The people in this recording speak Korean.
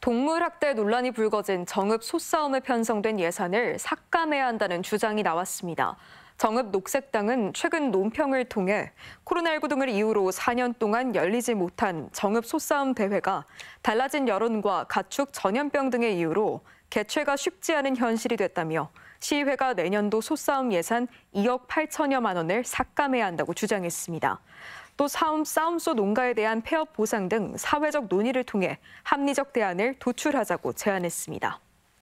동물학대 논란이 불거진 정읍 소싸움에 편성된 예산을 삭감해야 한다는 주장이 나왔습니다. 정읍 녹색당은 최근 논평을 통해 코로나19 등을 이유로 4년 동안 열리지 못한 정읍 소싸움 대회가 달라진 여론과 가축 전염병 등의 이유로 개최가 쉽지 않은 현실이 됐다며 시의회가 내년도 소싸움 예산 2억 8천여만 원을 삭감해야 한다고 주장했습니다. 또 싸움, 싸움소 농가에 대한 폐업 보상 등 사회적 논의를 통해 합리적 대안을 도출하자고 제안했습니다.